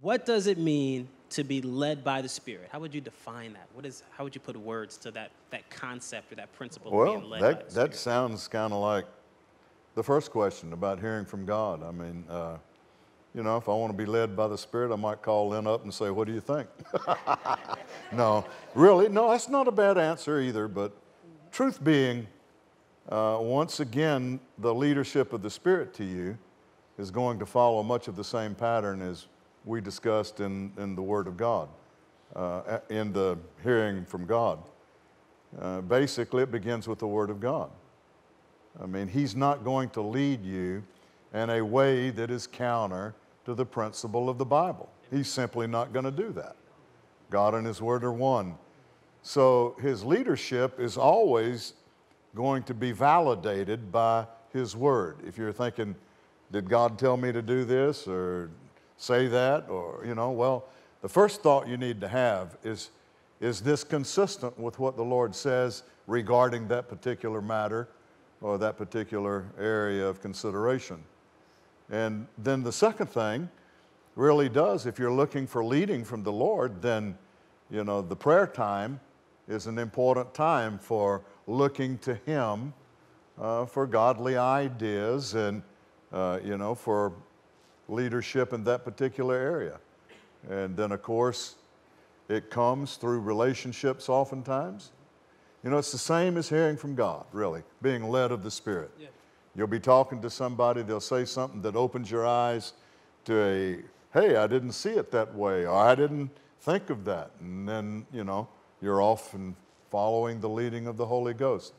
What does it mean to be led by the Spirit? How would you define that? What is, how would you put words to that, that concept or that principle well, that, that sounds kind of like the first question about hearing from God. I mean, uh, you know, if I want to be led by the Spirit, I might call Lynn up and say, What do you think? no, really, no, that's not a bad answer either. But truth being, uh, once again, the leadership of the Spirit to you is going to follow much of the same pattern as we discussed in, in the Word of God, uh, in the hearing from God. Uh, basically, it begins with the Word of God. I mean, He's not going to lead you in a way that is counter to the principle of the Bible. He's simply not going to do that. God and His Word are one. So His leadership is always going to be validated by His Word. If you're thinking, did God tell me to do this or say that or, you know, well, the first thought you need to have is, is this consistent with what the Lord says regarding that particular matter or that particular area of consideration? And then the second thing really does, if you're looking for leading from the Lord, then, you know, the prayer time is an important time for looking to Him uh, for godly ideas and, uh, you know, for leadership in that particular area. And then, of course, it comes through relationships oftentimes. You know, it's the same as hearing from God, really, being led of the Spirit. Yeah. You'll be talking to somebody, they'll say something that opens your eyes to a, hey, I didn't see it that way, or I didn't think of that. And then, you know, you're off and following the leading of the Holy Ghost.